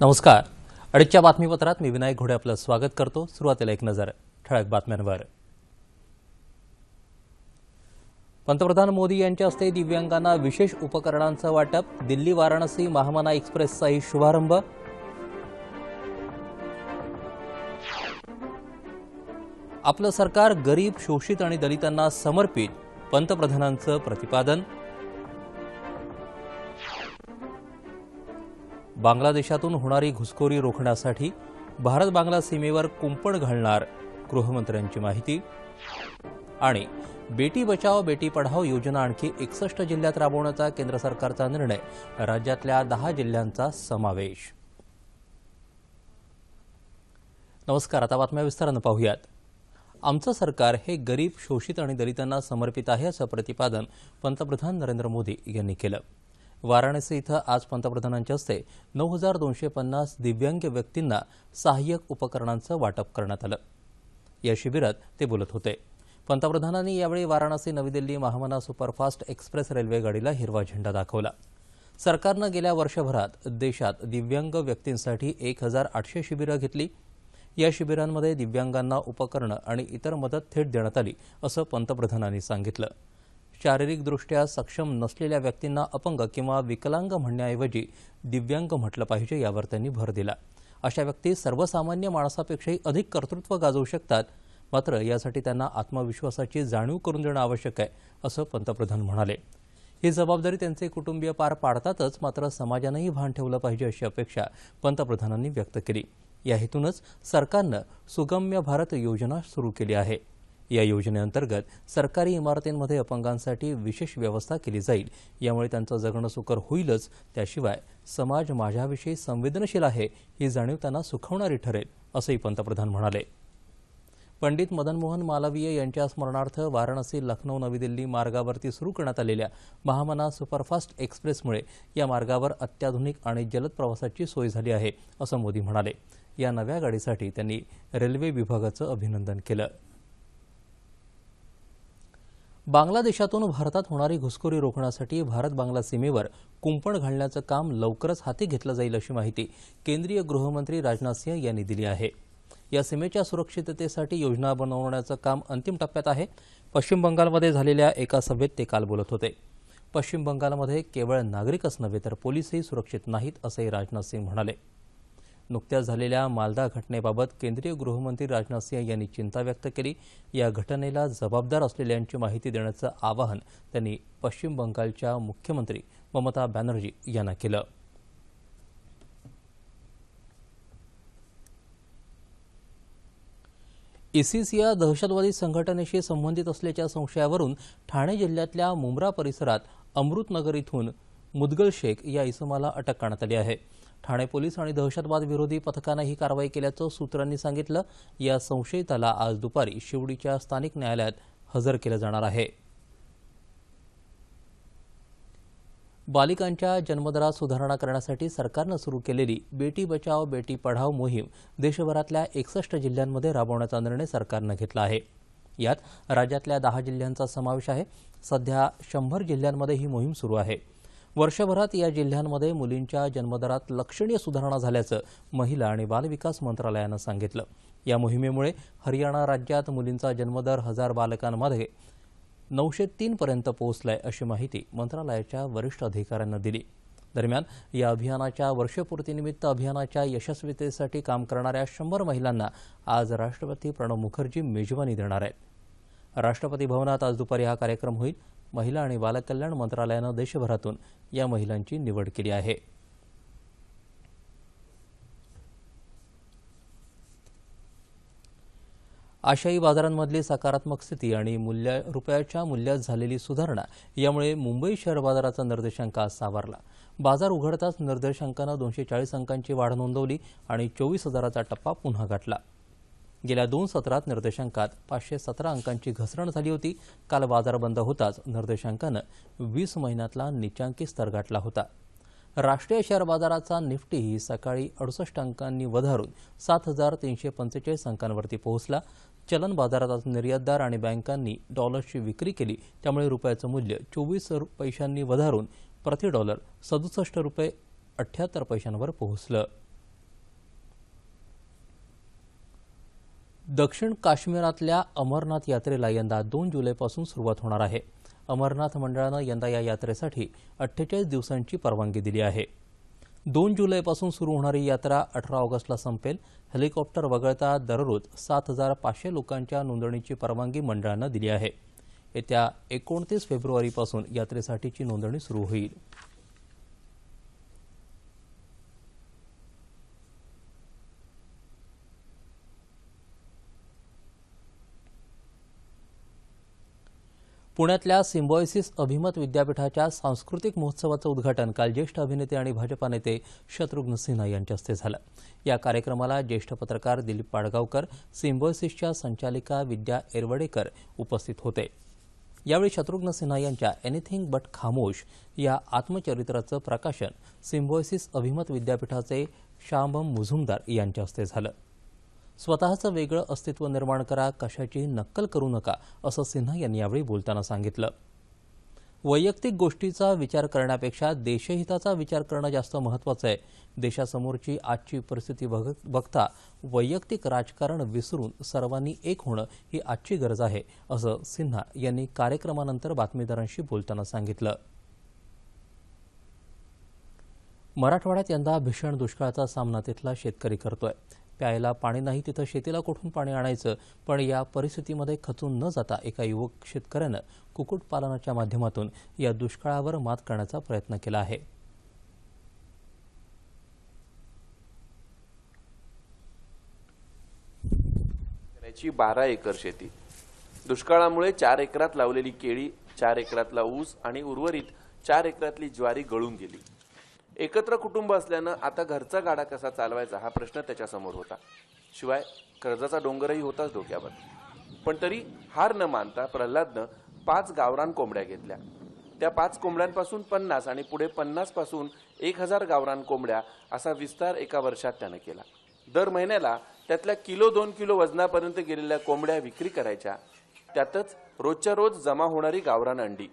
नमस्कार अडीचच्या बातमीपत्रात मी विनायक घोडे आपलं स्वागत करतो सुरुवातीला एक नजर ठळक बातम्यांवर पंतप्रधान मोदी यांच्या हस्ते दिव्यांगांना विशेष उपकरणांचं वाटप दिल्ली वाराणसी महामाना एक्सप्रेसचाही शुभारंभ आपलं सरकार गरीब शोषित आणि दलितांना समर्पित पंतप्रधानांचं प्रतिपादन बांगलादेशातून होणारी घुसखोरी रोखण्यासाठी भारत बांगला सीमेवर कुंपण घालणार गृहमंत्र्यांची माहिती आणि बेटी बचाओ बेटी पढाओ योजना आणखी एकसष्ट जिल्ह्यात राबवण्याचा केंद्र सरकारचा निर्णय राज्यातल्या दहा जिल्ह्यांचा समावेश नमस्कार आता बातम्या विस्तारानं पाहूयात आमचं सरकार हे गरीब शोषित आणि दलितांना समर्पित आहे असं प्रतिपादन पंतप्रधान नरेंद्र मोदी यांनी केलं वाराणसी इथं आज पंतप्रधानांच्या हस्ते नऊ हजार दोनशे पन्नास दिव्यांग व्यक्तींना सहाय्यक उपकरणांचं वाटप करण्यात आलं या शिबिरात ते बोलत होते पंतप्रधानांनी यावेळी वाराणसी नवी दिल्ली महामना सुपरफास्ट एक्सप्रेस रेल्वेगाडीला हिरवा झेंडा दाखवला सरकारनं गेल्या वर्षभरात देशात दिव्यांग व्यक्तींसाठी एक हजार आठशे शिबिरं घेतली या शिबिरांमध्ये दिव्यांगांना उपकरणं आणि इतर मदत थेट देण्यात आली असं पंतप्रधानांनी सांगितलं शारीरिकदृष्ट्या सक्षम नसलेल्या व्यक्तींना अपंग किंवा विकलांग म्हणण्याऐवजी दिव्यांग म्हटलं पाहिजे यावर त्यांनी भर दिला अशा व्यक्ती सर्वसामान्य माणसापेक्षाही अधिक कर्तृत्व गाजवू शकतात मात्र यासाठी त्यांना आत्मविश्वासाची जाणीव करून देणं आवश्यक आहे असं पंतप्रधान म्हणाले ही जबाबदारी त्यांचे कुटुंबीय पार पाडतातच मात्र समाजानंही भान ठेवलं पाहिजे अशी अपेक्षा पंतप्रधानांनी व्यक्त केली या हेतूनच सरकारनं सुगम्य भारत योजना सुरू केली आहे या योजनेअंतर्गत सरकारी इमारतींमध्ये अपंगांसाठी विशेष व्यवस्था केली जाईल यामुळे त्यांचं जगणं सुकर होईलच त्याशिवाय समाज माझ्याविषयी संवेदनशील आहे ही जाणीव त्यांना सुखवणारी ठरेल असंही पंतप्रधान म्हणाले पंडित मदनमोहन मालवीय यांच्या स्मरणार्थ वाराणसी लखनौ नवी दिल्ली मार्गावरती सुरू करण्यात आलेल्या महामना सुपरफास्ट एक्सप्रेसमुळे या मार्गावर अत्याधुनिक आणि जलद प्रवासाची सोय झाली आहे असं मोदी म्हणाले या नव्या गाडीसाठी त्यांनी रेल्वे विभागाचं अभिनंदन केलं बांगलादेशातून भारतात होणारी घुसखोरी रोखण्यासाठी भारत बांगला सीमेवर कुंपण घालण्याचं काम लवकरच हाती घेतलं जाईल अशी माहिती केंद्रीय गृहमंत्री राजनाथ सिंह यांनी दिली आहे या सीमेच्या सुरक्षिततेसाठी योजना बनवण्याचं काम अंतिम टप्प्यात आहे पश्चिम बंगालमध्ये झालेल्या एका सभेत ते काल बोलत होते पश्चिम बंगालमध्ये केवळ नागरिकच नव्हे तर पोलीसही सुरक्षित नाहीत असंही राजनाथ सिंह म्हणाले नुकत्याच झालेल्या मालदा घटनेबाबत केंद्रीय गृहमंत्री राजनाथ सिंह यांनी चिंता व्यक्त केली या घटनेला जबाबदार असलेल्यांची माहिती देण्याचं आवाहन त्यांनी पश्चिम बंगालच्या मुख्यमंत्री ममता बॅनर्जी यांना केलं इसिस या दहशतवादी संघटनेशी संबंधित असल्याच्या संशयावरून ठाणे जिल्ह्यातल्या मुंब्रा परिसरात अमृतनगर इथून मुदगल शेख या इसमाला अटक करण्यात आली आहे ठाणे पोलीस आणि दहशतवाद विरोधी पथकानं ही कारवाई केल्याचं सूत्रांनी सांगितलं या संशयिताला आज दुपारी शिवडीच्या स्थानिक न्यायालयात हजर केलं जाणार आहे बालिकांच्या जन्मदरात सुधारणा करण्यासाठी सरकारनं सुरू केलेली बेटी बचाव बेटी पढाव मोहीम देशभरातल्या एकसष्ट जिल्ह्यांमध्ये राबवण्याचा निर्णय सरकारनं घेतला आहे यात राज्यातल्या दहा जिल्ह्यांचा समावेश आहे सध्या शंभर जिल्ह्यांमध्ये ही मोहीम सुरू आहे वर्षभरात या जिल्ह्यांमध्ये मुलींच्या जन्मदरात लक्षणीय सुधारणा झाल्याचं महिला आणि बालविकास मंत्रालयानं सांगितलं या मोहिमेमुळे हरियाणा राज्यात मुलींचा जन्मदर हजार बालकांमध्ये नऊशे तीनपर्यंत पोहोचलाय अशी माहिती मंत्रालयाच्या वरिष्ठ अधिकाऱ्यांना दिली दरम्यान या अभियानाच्या वर्षपूर्तीनिमित्त अभियानाच्या यशस्वीतेसाठी काम करणाऱ्या शंभर महिलांना आज राष्ट्रपती प्रणव मुखर्जी मेजवानी देणार आहेत राष्ट्रपती भवनात आज दुपारी हा कार्यक्रम होईल महिला आणि बालकल्याण मंत्रालयानं देशभरातून या महिलांची निवड केली आहे आशियाई बाजारांमधली सकारात्मक स्थिती आणि मूल्य रुपयाच्या मूल्यात झालेली सुधारणा यामुळे मुंबई शेअर बाजाराचा निर्देशांक आज सावरला बाजार उघडताच निर्देशांकानं दोनशे चाळीस अंकांची वाढ नोंदवली आणि चोवीस हजाराचा टप्पा पुन्हा गाठला गेल्या दोन सत्रात निर्देशांकात पाचशे सतरा अंकांची घसरण झाली होती काल बाजार बंद होताच निर्देशांकानं वीस महिन्यातला निचांकी स्तर गाठला होता राष्ट्रीय शेअर बाजाराचा निफ्टीही सकाळी अडुसष्ट अंकांनी वधारून सात हजार तीनशे पंचेचाळीस अंकांवरती पोहोचला चलन बाजारात आज निर्यातदार आणि बँकांनी डॉलर्सची विक्री केली त्यामुळे रुपयाचं मूल्य चोवीस पैशांनी वधारून प्रति डॉलर सदुसष्ट रुपये अठ्याहत्तर पैशांवर पोहोचलं दक्षिण काश्मीरातल्या अमरनाथ यात्रेला यंदा दोन जुलैपासून सुरुवात होणार आहे अमरनाथ मंडळानं यंदा या यात्रेसाठी अठ्ठेचाळीस दिवसांची परवानगी दिली आहे दोन जुलैपासून सुरू होणारी यात्रा अठरा ऑगस्टला संपेल हेलिकॉप्टर वगळता दररोज सात हजार पाचशे लोकांच्या नोंदणीची परवानगी मंडळानं दिली आहे येत्या एकोणतीस फेब्रुवारीपासून यात्रेसाठीची नोंदणी सुरू होईल पुण्यातल्या सिम्बॉयसिस अभिमत विद्यापीठाच्या सांस्कृतिक महोत्सवाचं उद्घाटन काल ज्येष्ठ अभिनेते आणि भाजपा नेते शत्रुघ्न सिन्हा यांच्या हस्ते झालं या कार्यक्रमाला ज्येष्ठ पत्रकार दिलीप पाडगावकर सिम्बॉयसिसच्या संचालिका विद्या एरवडेकर उपस्थित होते यावेळी शत्रुघ्न सिन्हा यांच्या एनिथिंग बट खामोश या आत्मचरित्राचं प्रकाशन सिम्बॉयसिस अभिमत विद्यापीठाचे श्यामम मुझुमदार यांच्या हस्ते झालं स्वतःचं वेगळं अस्तित्व निर्माण करा कशाची नक्कल करू नका असं सिन्हा यांनी यावेळी बोलताना सांगितलं वैयक्तिक गोष्टीचा विचार करण्यापेक्षा देशहिताचा विचार करणं जास्त महत्त्वाचं आहे देशासमोरची आजची परिस्थिती बघ बघता वैयक्तिक राजकारण विसरून सर्वांनी एक होणं ही आजची गरज आहे असं सिन्हा यांनी कार्यक्रमानंतर बातमीदारांशी बोलताना सांगितलं मराठवाड्यात यंदा भीषण दुष्काळाचा सामना तिथला शेतकरी करतोय प्यायला पाणी नाही तिथं शेतीला कुठून पाणी आणायचं पण या परिस्थितीमध्ये खचून न जाता एका युवक शेतकऱ्यानं कुक्कुटपालनाच्या माध्यमातून या दुष्काळावर मात करण्याचा प्रयत्न केला आहे बारा एकर शेती दुष्काळामुळे चार एकरात लावलेली केळी चार एकरातला ऊस आणि उर्वरित चार एकरातली ज्वारी गळून गेली एकत्र कुटुंब असल्यानं आता घरचा गाडा कसा चालवायचा हा प्रश्न त्याच्यासमोर होता शिवाय कर्जाचा डोंगरही होताच डोक्यावर पण तरी हार न मानता प्रल्हादनं पाच गावरान कोंबड्या घेतल्या त्या पाच कोंबड्यांपासून पन्नास आणि पुढे पन्नासपासून एक हजार गावरान कोंबड्या असा विस्तार एका वर्षात त्यानं केला दर महिन्याला त्यातल्या किलो दोन किलो वजनापर्यंत गेलेल्या कोंबड्या विक्री करायच्या त्यातच रोजच्या रोज जमा होणारी गावरान अंडी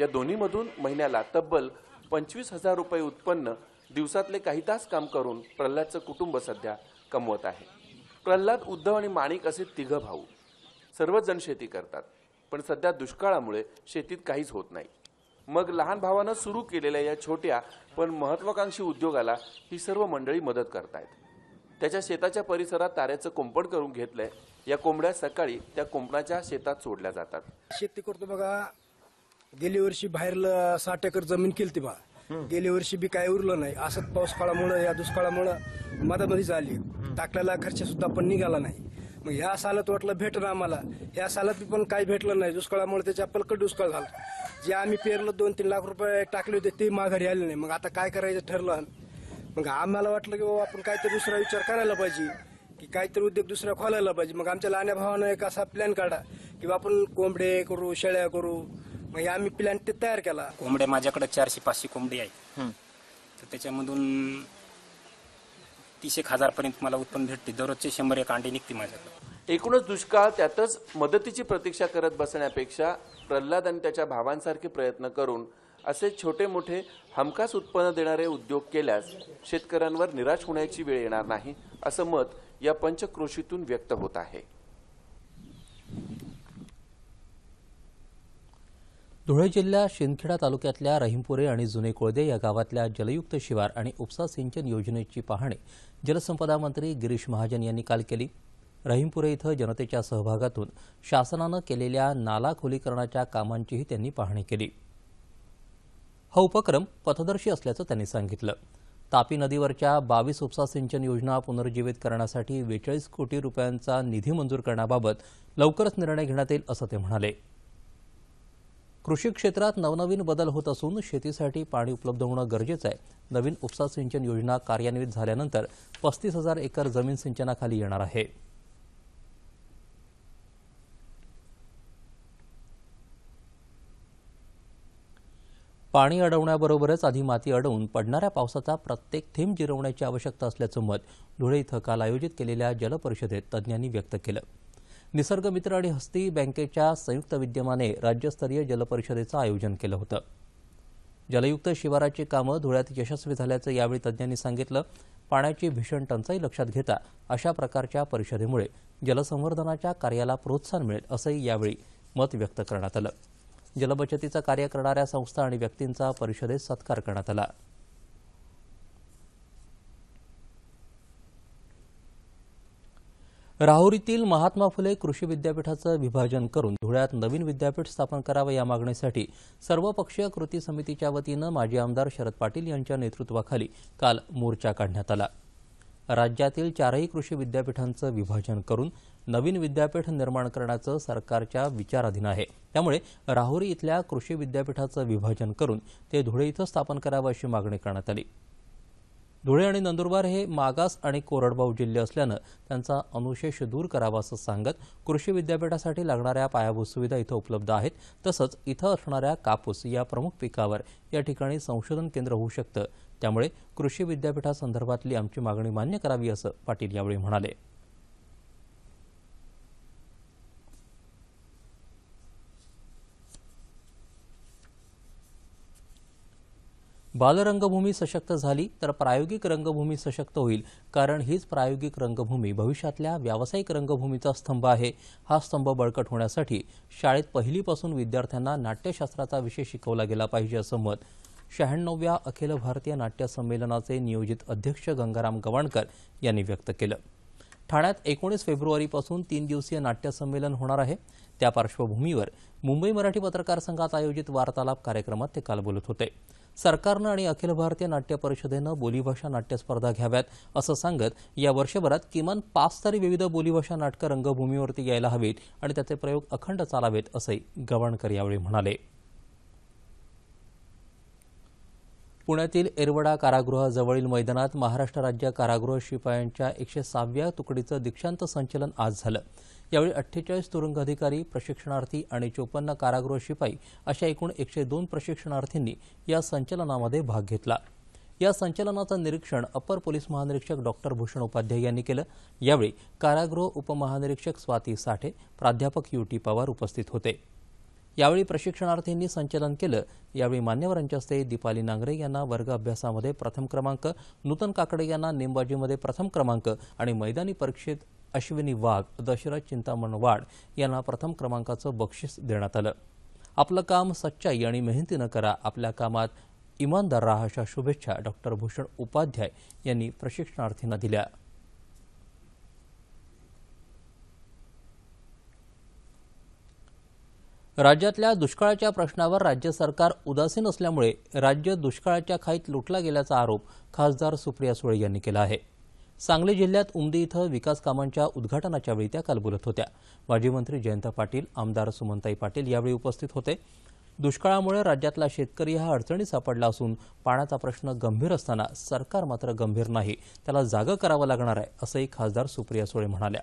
या दोन्हीमधून महिन्याला तब्बल पंचवीस हजार रुपये उत्पन्न दिवसातले काही तास काम करून प्रल्हादचं कुटुंब सध्या कमवत आहे प्रल्हाद उद्धव आणि माणिक असे तिघ भाऊ सर्वजण शेती करतात पण सध्या दुष्काळामुळे शेतीत काहीच होत नाही मग लहान भावानं सुरू केलेल्या या छोट्या पण महत्वाकांक्षी उद्योगाला ही सर्व मंडळी मदत करतायत त्याच्या शेताच्या परिसरात ताऱ्याचं कुंपण करून घेतलंय या कोंबड्या सकाळी त्या कुंपणाच्या शेतात सोडल्या जातात शेती करतो बघा गेल्या वर्षी बाहेर साठ एकर जमीन केली बा गेल्या वर्षी बी काय उरलं नाही असंच पाऊस काळामुळं या दुष्काळामुळं मधामधीच आली टाकल्याला खर्च सुद्धा पण निघाला नाही मग ह्या सालात वाटलं भेटलं आम्हाला ह्या सालात पण काही भेटलं नाही दुष्काळामुळे त्याच्या पलकट दुष्काळ झाला जे आम्ही पेरलं दोन तीन लाख रुपये टाकले होते ते माघारी आले नाही मग आता काय करायचं ठरलं मग आम्हाला वाटलं की बाबा आपण काहीतरी दुसरा विचार करायला पाहिजे की काहीतरी उद्योग दुसरा खोलायला पाहिजे मग आमच्या लहान्या भावानं एक असा प्लॅन काढा की आपण कोंबडे करू शेळ्या करू मग म्हणजे आम्ही ते तयार केला कोंबड्या माझ्याकडे चारशे पाचशे कोंबडी आहे तर त्याच्यामधून तीस एक हजार पर्यंत मला उत्पन्न भेटते दररोजचे शंभर एक अंडे निघते माझ्याकडे एकूणच दुष्काळ त्यातच मदतीची प्रतीक्षा करत बसण्यापेक्षा प्रल्हाद आणि त्याच्या भावांसारखे प्रयत्न करून असे छोटे मोठे हमखास उत्पन्न देणारे उद्योग केल्यास शेतकऱ्यांवर निराश होण्याची वेळ येणार नाही असं मत या पंचक्रोशीतून व्यक्त होत आहे धुळे जिल्ह्यात शिंदखेडा तालुक्यातल्या रहिमपुरे आणि जुने कोळदे या गावातल्या जलयुक्त शिवार आणि उपसा सिंचन योजनेची पाहणी जलसंपदा मंत्री गिरीश महाजन यांनी काल केली रहिमपुरे इथं जनतेच्या सहभागातून शासनानं केलेल्या नाला खोलीकरणाच्या कामांचीही त्यांनी पाहणी केली हा उपक्रम पथदर्शी असल्याचं त्यांनी सांगितलं तापी नदीवरच्या बावीस उपसा सिंचन योजना पुनर्जीवित करण्यासाठी बेचाळीस कोटी रुपयांचा निधी मंजूर करण्याबाबत लवकरच निर्णय घेण्यात येईल असं ते म्हणाले कृषी क्षेत्रात नवनवीन बदल होत असून शेतीसाठी पाणी उपलब्ध होणं गरजेचं आहे नवीन उपसा सिंचन योजना कार्यान्वित झाल्यानंतर पस्तीस हजार एकर जमीन सिंचनाखाली येणार आहे पाणी अडवण्याबरोबरच आधी माती अडवून पडणाऱ्या पावसाचा प्रत्येक थेंब जिरवण्याची आवश्यकता असल्याचं मत धुळे इथं काल आयोजित केलेल्या जलपरिषदेत तज्ज्ञांनी व्यक्त केलं निसर्गमित्र आणि हस्ती बँकेच्या संयुक्त विद्यमाने राज्यस्तरीय जलपरिषदेचं आयोजन केलं होतं जलयुक्त शिवाराची कामं धुळ्यात यशस्वी झाल्याचं यावेळी तज्ज्ञांनी सांगितलं पाण्याची भीषण टंचाई लक्षात घेता अशा प्रकारच्या परिषदेमुळे जलसंवर्धनाच्या कार्याला प्रोत्साहन मिळेल असंही यावेळी मत व्यक्त करण्यात आलं जलबचतीचं कार्य करणाऱ्या संस्था आणि व्यक्तींचा परिषदेत सत्कार करण्यात आला राहुरीतील महात्मा फुले कृषी विद्यापीठाचं विभाजन करून धुळ्यात नवीन विद्यापीठ स्थापन करावं या मागणीसाठी सर्वपक्षीय कृती समितीच्या वतीनं माजी आमदार शरद पाटील यांच्या नेतृत्वाखाली काल मोर्चा काढण्यात आला राज्यातील चारही कृषी विद्यापीठांचं विभाजन करून नवीन विद्यापीठ निर्माण करण्याचं सरकारच्या विचाराधीन आहे त्यामुळे राहुरी इथल्या कृषी विद्यापीठाचं विभाजन करून ते धुळे इथं स्थापन करावं अशी मागणी करण्यात आली धुळे आणि नंदुरबार हे मागास आणि कोरडबाऊ जिल्हे असल्यानं त्यांचा अनुशेष दूर करावा असं सांगत कृषी विद्यापीठासाठी लागणाऱ्या पायाभूत सुविधा इथं उपलब्ध आहेत तसंच इथं असणाऱ्या कापूस या प्रमुख पिकावर या ठिकाणी संशोधन केंद्र होऊ शकतं त्यामुळे कृषी विद्यापीठासंदर्भातली आमची मागणी मान्य करावी असं पाटील यावेळी म्हणाले बालरंगभूमी सशक्त झाली तर प्रायोगिक रंगभूमी सशक्त होईल कारण हीच प्रायोगिक रंगभूमी भविष्यातल्या व्यावसायिक रंगभूमीचा स्तंभ आहे हा स्तंभ बळकट होण्यासाठी शाळेत पहिलीपासून विद्यार्थ्यांना नाट्यशास्त्राचा विषय शिकवला गेला पाहिजे असं मत शहाण्णवव्या अखिल भारतीय नाट्य संमेलनाचे नियोजित अध्यक्ष गंगाराम गवाणकर यांनी व्यक्त केलं ठाण्यात एकोणीस फेब्रुवारीपासून तीन दिवसीय नाट्यसंमेलन होणार आहे त्या पार्श्वभूमीवर मुंबई मराठी पत्रकार संघात आयोजित वार्तालाप कार्यक्रमात ते काल बोलत होते सरकारनं आणि अखिल भारतीय नाट्य परिषदेनं बोलीभाषा नाट्यस्पर्धा घ्याव्यात असं सांगत या वर्षभरात किमान पाच तरी विविध बोलीभाषा नाटकं रंगभूमीवरती यायला हवीत आणि त्याचे प्रयोग अखंड चालावेत असंही गवणकर यावेळी म्हणाले पुण्यातील एरवडा कारागृहाजवळील मैदानात महाराष्ट्र राज्य कारागृह शिपायांच्या एकशे सहाव्या तुकडीचं दीक्षांत संचलन आज झालं यावेळी अठ्ठेचाळीस तुरुंग अधिकारी प्रशिक्षणार्थी आणि चोपन्न कारागृह शिपाई अशा एकूण एकशे दोन प्रशिक्षणार्थींनी या संचलनामध्ये भाग घेतला या संचलनाचं निरीक्षण अपर पोलीस महानिरीक्षक डॉक्टर भूषण उपाध्याय यांनी केलं यावेळी कारागृह उपमहानिरीक्षक स्वाती साठे प्राध्यापक यू टी पवार उपस्थित होते यावेळी प्रशिक्षणार्थींनी संचलन केलं यावेळी मान्यवरांच्या हस्ते दीपाली नांगरे यांना वर्ग अभ्यासामध्ये प्रथम क्रमांक नूतन काकडे यांना नेमबाजीमध्ये प्रथम क्रमांक आणि मैदानी परीक्षेत अश्विनी वाघ दशरथ चिंतामण वाड यांना प्रथम क्रमांकाचं बक्षीस देण्यात आलं आपलं काम सच्चाई आणि मेहनतीनं करा आपल्या कामात इमानदार राहा अशा शुभेच्छा डॉक्टर भूषण उपाध्याय यांनी प्रशिक्षणार्थींना दिल्या राज्यातल्या दुष्काळाच्या प्रश्नावर राज्य सरकार उदासीन असल्यामुळे राज्य दुष्काळाच्या खाईत लुटला गेल्याचा आरोप खासदार सुप्रिया सुळे यांनी केला आहे सांगली जिल्ह्यात उमदी इथं विकास कामांच्या उद्घाटनाच्या वेळी त्या काल बोलत होत्या माजी मंत्री जयंत पाटील आमदार सुमनताई पाटील यावेळी उपस्थित होते दुष्काळामुळे राज्यातला शेतकरी हा अडचणीत सापडला असून पाण्याचा प्रश्न गंभीर असताना सरकार मात्र गंभीर नाही त्याला जागं करावं लागणार आहे असंही खासदार सुप्रिया सुळे म्हणाल्या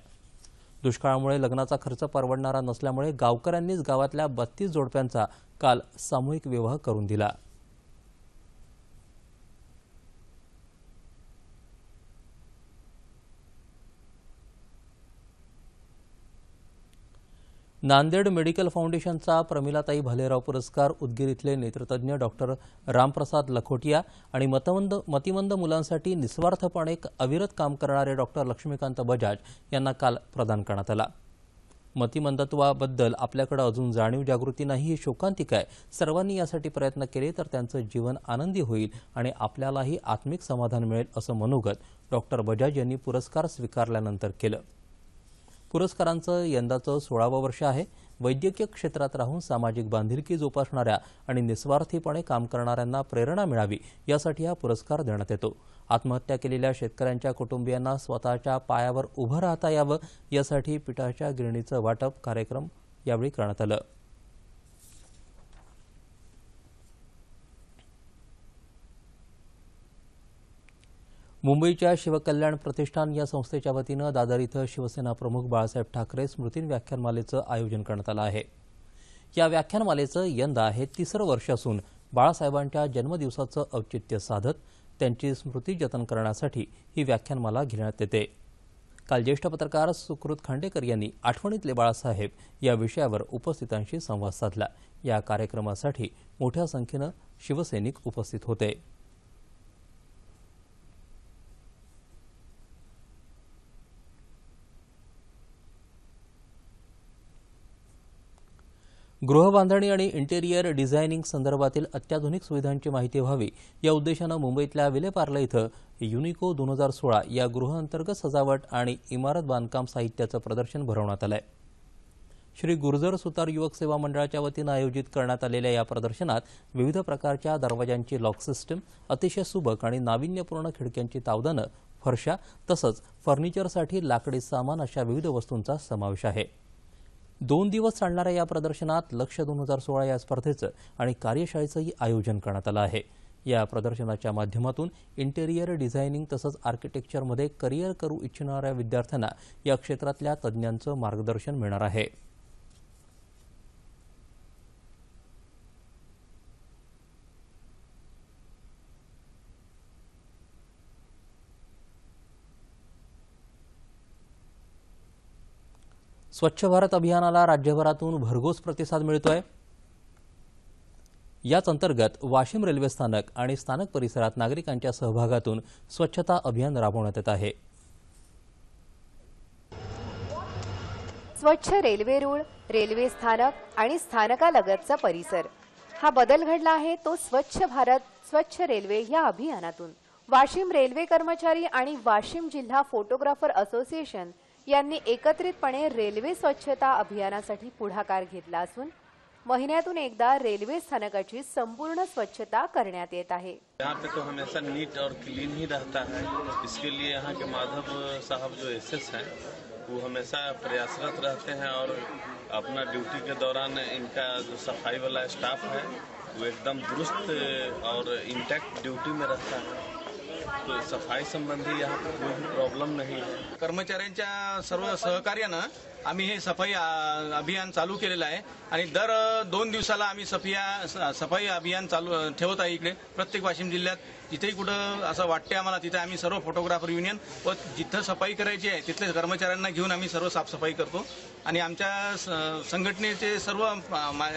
दुष्काळामुळे लग्नाचा खर्च परवडणारा नसल्यामुळे गावकऱ्यांनीच गावातल्या बत्तीस जोडप्यांचा काल सामूहिक विवाह करून दिला नांदेड मेडिकल फाउंडेशनचा प्रमिलाताई भालेराव पुरस्कार उदगीर इथले नेत्रतज्ञ डॉक्टर रामप्रसाद लखोटिया आणि मतमंद मतिमंद मुलांसाठी निस्वार्थपणे अविरत काम करणारे डॉक्टर लक्ष्मीकांत बजाज यांना काल प्रदान करण्यात आला मतिमंदत्वाबद्दल आपल्याकडे अजून जाणीव जागृती नाही ही शोकांतिक आहे सर्वांनी यासाठी प्रयत्न केले तर त्यांचं जीवन आनंदी होईल आणि आपल्यालाही आत्मिक समाधान मिळेल असं मनोगत डॉक्टर बजाज यांनी पुरस्कार स्वीकारल्यानंतर केलं पुरस्कारांचं यंदाचं सोळावं वर्ष आहे वैद्यकीय क्षेत्रात राहून सामाजिक बांधिलकी जोपासणाऱ्या आणि निस्वार्थीपणे काम करणाऱ्यांना प्रेरणा मिळावी यासाठी हा पुरस्कार देण्यात येतो आत्महत्या केलेल्या शेतकऱ्यांच्या कुटुंबियांना स्वतःच्या पायावर उभं राहता यावं यासाठी पिठाच्या गिरणीचं वाटप कार्यक्रम यावेळी करण्यात आलं मुंबईच्या शिवकल्याण प्रतिष्ठान या संस्थेच्या वतीनं दादर इथं शिवसेना प्रमुख बाळासाहेब ठाकरे स्मृती व्याख्यानमालेचं आयोजन करण्यात आलं आहे या व्याख्यानमालेचं यंदा हे तिसरं वर्ष असून बाळासाहेबांच्या जन्मदिवसाचं औचित्य साधत त्यांची स्मृती जतन करण्यासाठी ही व्याख्यानमाला घेण्यात येते काल ज्येष्ठ पत्रकार सुकृत खांडेकर यांनी आठवणीतले बाळासाहेब या विषयावर उपस्थितांशी संवाद साधला या कार्यक्रमासाठी मोठ्या संख्येनं शिवसैनिक उपस्थित होते गृहबांधणी आणि इंटेरियर डिझायनिंग संदर्भातील अत्याधुनिक सुविधांची माहिती व्हावी या उद्देशानं मुंबईतल्या पार्ले इथं युनिको दोन हजार सोळा या गृहअंतर्गत सजावट आणि इमारत बांधकाम साहित्याचं प्रदर्शन भरवण्यात आलं श्री गुर्जर सुतार युवक सेवा मंडळाच्या वतीनं आयोजित करण्यात आलेल्या या प्रदर्शनात विविध प्रकारच्या दरवाजांची लॉक सिस्टीम अतिशय सुबक आणि नाविन्यपूर्ण खिडक्यांची तावदानं फरशा तसंच फर्निचरसाठी लाकडी सामान अशा विविध वस्तूंचा समावेश आहे दोन दिवस चालणाऱ्या या प्रदर्शनात लक्ष दोन हजार सोळा या स्पर्धेचं आणि कार्यशाळेचंही आयोजन करण्यात आलं आहे या प्रदर्शनाच्या माध्यमातून इंटेरियर डिझायनिंग तसंच आर्किटेक्चरमध्ये करिअर करू इच्छिणाऱ्या विद्यार्थ्यांना या क्षेत्रातल्या तज्ज्ञांचं मार्गदर्शन मिळणार आहे स्वच्छ भारत अभियानाला राज्यभरातून भरघोस प्रतिसाद मिळतोय याच अंतर्गत वाशिम रेल्वे स्थानक आणि स्थानक परिसरात नागरिकांच्या सहभागातून स्वच्छता अभियान राबवण्यात येत आहे स्वच्छ रेल्वे रुळ रेल्वे स्थानक आणि स्थानकालगतचा परिसर हा बदल घडला आहे तो स्वच्छ भारत स्वच्छ रेल्वे या अभियानातून वाशिम रेल्वे कर्मचारी आणि वाशिम जिल्हा फोटोग्राफर असोसिएशन यांनी एकत्रितपणे रेल्वे स्वच्छता अभियानासाठी पुढाकार घेतला असून महीन्यातून एकदा रेलवे स्थानकाची संपूर्ण स्वच्छता करण्यात यहाँ पे तो हमेशा नीट और क्लीन ही रहता है इसके लिए यहाँ के माधव साहब जो एस एस है वो हमेशा प्रयासरत रहते हैं और अपना ड्यूटी के दौरान इनका जो सफाई वाला स्टाफ है वो एकदम दुरुस्त और इंटैक्ट ड्यूटी में रहता है सफाई संबंधी यहाँ पर कोई भी प्रॉब्लम नहीं है कर्मचाऱ्यांच्या सर्व सहकार्यानं आम्ही हे सफाई अभियान चालू केलेलं आहे आणि दर दोन दिवसाला आम्ही सफिया सफाई अभियान चालू ठेवत आहे इकडे प्रत्येक वाशिम जिल्ह्यात जिथेही कुठं असं वाटते आम्हाला तिथे आम्ही सर्व फोटोग्राफर युनियन व जिथं सफाई करायची आहे तिथल्या कर्मचाऱ्यांना घेऊन आम्ही सर्व साफसफाई करतो आणि आमच्या संघटनेचे सर्व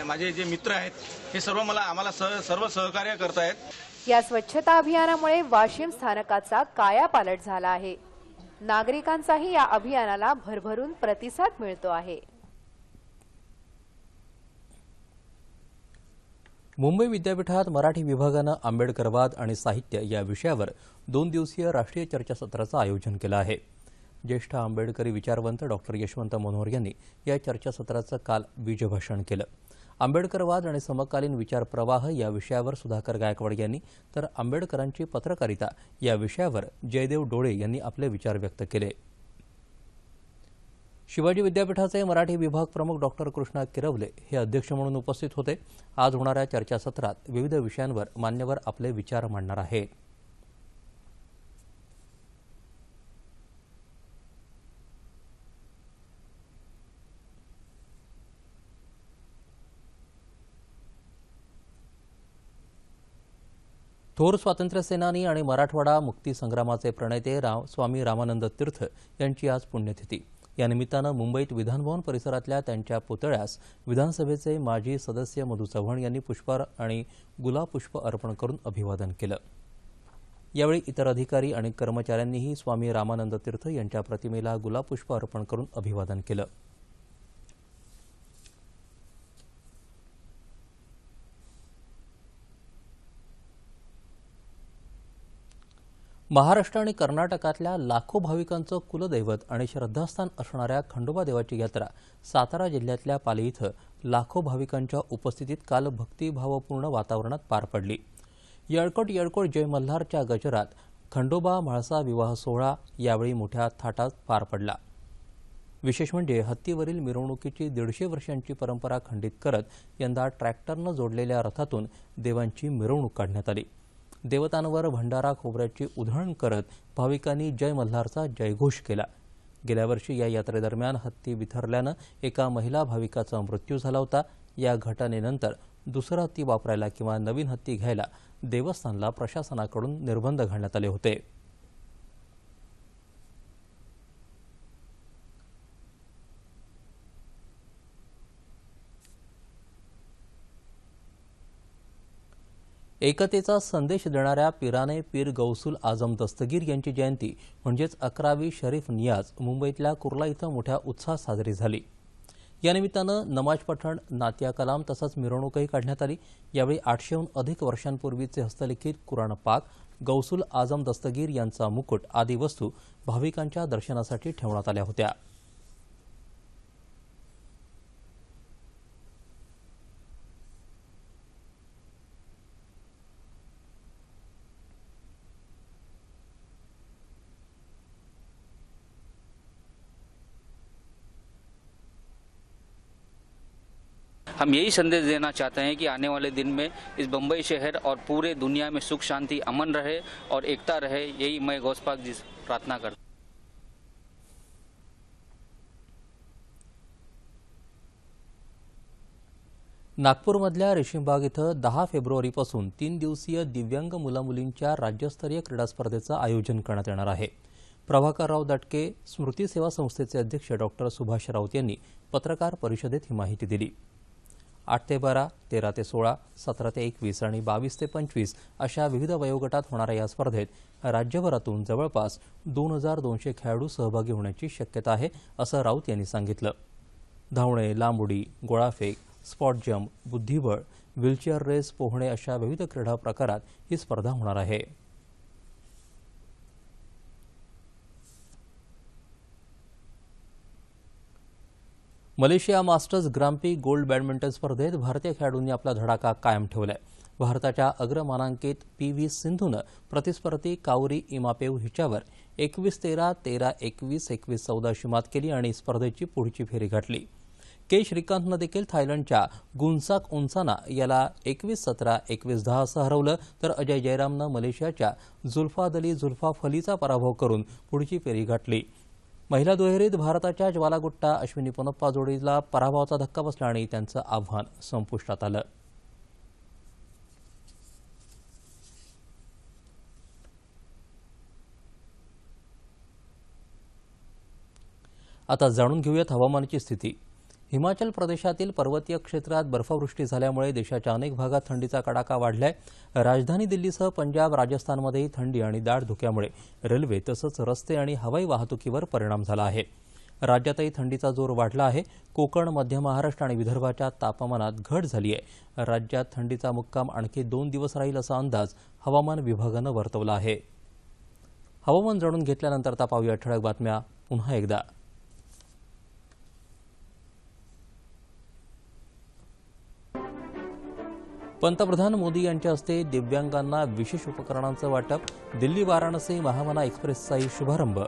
माझे जे मित्र आहेत हे सर्व मला आम्हाला सर्व सहकार्य करतायत या स्वच्छता अभियानामुळे वाशिम स्थानकाचा कायापालट झाला आहे नागरिकांचाही या अभियानाला भरभरून प्रतिसाद मिळतो आहे मुंबई विद्यापीठात मराठी विभागानं आंबेडकरवाद आणि साहित्य या विषयावर दोन दिवसीय राष्ट्रीय चर्चासत्राचं आयोजन केलं आहे ज्येष्ठ आंबेडकरी विचारवंत डॉक्टर यशवंत मनोहर यांनी या चर्चासत्राचं काल बीजभाषण केलं आंबेडकरवाद आणि समकालीन विचार प्रवाह या विषयावर सुधाकर गायकवाड यांनी तर आंबेडकरांची पत्रकारिता या विषयावर जयदेव डोळे यांनी आपले विचार व्यक्त केले शिवाजी विद्यापीठाचे मराठी विभाग प्रमुख डॉक्टर कृष्णा किरवले हे अध्यक्ष म्हणून उपस्थित होते आज होणाऱ्या चर्चासत्रात विविध विषयांवर मान्यवर आपले विचार मांडणार आहेत थोर स्वातंत्र्यसेनानी सेनानी आणि मराठवाडा मुक्तीसंग्रामाचे संग्रामाचे प्रणेते स्वामी रामानंद तीर्थ यांची आज पुण्यतिथी या मुंबईत विधानभवन परिसरातल्या त्यांच्या पुतळ्यास विधानसभेचे माजी सदस्य मधु चव्हाण यांनी पुष्पहार आणि गुलाबपुष्प अर्पण करून अभिवादन केलं यावेळी इतर अधिकारी आणि कर्मचाऱ्यांनीही स्वामी रामानंद तीर्थ यांच्या प्रतिमेला गुलाबपुष्प अर्पण करून अभिवादन केलं महाराष्ट्र आणि कर्नाटकातल्या लाखो भाविकांचं कुलदैवत आणि श्रद्धास्थान असणाऱ्या खंडोबा देवाची यात्रा सातारा जिल्ह्यातल्या पाली इथं लाखो भाविकांच्या उपस्थितीत काल भक्तिभावपूर्ण वातावरणात पार पडली येळकोट येळकोट जय मल्हारच्या गजरात खंडोबा म्हाळसा विवाह सोहळा यावेळी मोठ्या थाटात पार पडला विशेष म्हणजे हत्तीवरील मिरवणुकीची दीडशे वर्षांची परंपरा खंडित करत यंदा ट्रॅक्टरनं जोडलेल्या रथातून देवांची मिरवणूक काढण्यात आली देवतांवर भंडारा खोबऱ्याची उधळण करत भाविकांनी जय मल्हारचा जयघोष केला गेल्या वर्षी या यात्रेदरम्यान हत्ती बिथरल्यानं एका महिला भाविकाचा मृत्यू झाला होता या घटनेनंतर दुसरा हत्ती वापरायला किंवा नवीन हत्ती घ्यायला देवस्थानला प्रशासनाकडून निर्बंध घालण्यात आले होते एकतेचा संदेश देणाऱ्या पिराने पीर गौसुल आझम दस्तगीर यांची जयंती म्हणजेच अकरावी शरीफ नियाज मुंबईतल्या कुर्ला इथं मोठ्या उत्साहात साजरी झाली यानिमित्तानं नमाज पठण नात्या कलाम तसंच मिरवणूकही काढण्यात आली यावेळी आठशेहून अधिक वर्षांपूर्वीचे हस्तलिखित कुराण पाक गौसुल आझम दस्तगीर यांचा मुकुट आदी वस्तू भाविकांच्या दर्शनासाठी ठेवण्यात आल्या होत्या हम यही संदेश देना चाहते हैं कि आने वाले दिन में इस बम्बई शहर और पूरे दुनिया में सुख शांति अमन रहे और एकता रहे यही मैं गौसपाक जी प्रार्थना करता नागपूरमधल्या रेशीमबाग इथं दहा फेब्रुवारीपासून तीन दिवसीय दिव्यांग मुलामुलींच्या राज्यस्तरीय क्रीडा स्पर्धेचं आयोजन करण्यात येणार आहे प्रभाकरराव दटके स्मृती सेवा संस्थेचे अध्यक्ष डॉ सुभाष राऊत यांनी पत्रकार परिषदेत ही माहिती दिली आठ ते बारा तेरा ते सोळा सतरा ते एकवीस आणि बावीस ते पंचवीस अशा विविध वयोगटात होणाऱ्या या स्पर्धेत राज्यभरातून जवळपास दोन हजार दोनशे खेळाडू सहभागी होण्याची शक्यता आहे असं राऊत यांनी सांगितलं धावणे लांबुडी गोळाफेक स्पॉट जम्प बुद्धिबळ व्हीलचेअर रेस पोहणे अशा विविध क्रीडा प्रकारात ही स्पर्धा होणार आहे Malaysia Masters Grand Prix Gold badminton स्पर्धेत भारतीय खेळाडूंनी आपला धडाका कायम ठेवला आहे भारताच्या अग्रमानांकित पी व्ही सिंधूनं प्रतिस्पर्धी काउरी इमापेव हिच्यावर एकवीस तेरा तेरा एकवीस एकवीस अशी मात केली आणि स्पर्धेची पुढची फेरी गाठली के श्रीकांतनं देखील थायलंडच्या गुन्साक उन्साना याला एकवीस सतरा एकवीस दहा असं हरवलं तर अजय जयरामनं मलेशियाच्या जुल्फादली जुल्फा फलीचा पराभव करून पुढची फेरी गाठली महिला दुहेरीत भारताच्या ज्वालागुट्टा अश्विनी पोनप्पा जोडीला पराभवाचा धक्का बसला आणि त्यांचं आव्हान संपुष्टात आलं आता जाणून घेऊयात हवामानाची स्थिती हिमाचल प्रदेशातील पर्वतीय क्षेत्रात बर्फवृष्टी झाल्यामुळे देशाच्या अनेक भागात थंडीचा कडाका वाढलाय राजधानी दिल्लीसह पंजाब राजस्थानमध्येही थंडी आणि दाट धुक्यामुळे रेल्वे तसंच रस्ते आणि हवाई वाहतुकीवर परिणाम झाला आहे राज्यातही थंडीचा जोर वाढला आहे कोकण मध्य महाराष्ट्र आणि विदर्भाच्या तापमानात घट झाली आहे राज्यात थंडीचा मुक्काम आणखी दोन दिवस राहील असा अंदाज हवामान विभागानं वर्तवला आहे हवामान जाणून घेतल्यानंतर तापावया ठळक बातम्या पुन्हा एकदा पंतप्रधान मोदी यांच्या हस्ते दिव्यांगांना विशेष उपकरणांचं वाटप दिल्ली वाराणसी महामना एक्सप्रेसचाही शुभारंभ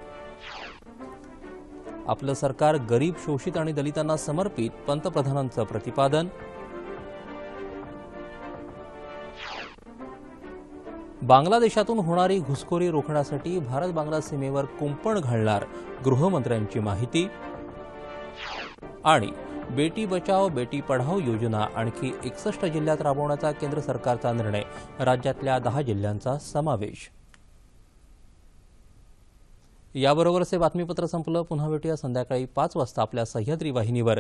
आपलं सरकार गरीब शोषित आणि दलितांना समर्पित पंतप्रधानांचं प्रतिपादन बांगलादेशातून होणारी घुसखोरी रोखण्यासाठी भारत बांगला सीमेवर कुंपण घालणार गृहमंत्र्यांची माहिती आणि बेटी बचाओ बेटी पढाओ योजना आणखी एकसष्ट जिल्ह्यात राबवण्याचा केंद्र सरकारचा निर्णय राज्यातल्या दहा जिल्ह्यांचा समावेश याबरोबरच हे बातमीपत्र संपलं पुन्हा भेटूया संध्याकाळी पाच वाजता आपल्या सह्याद्री वाहिनीवर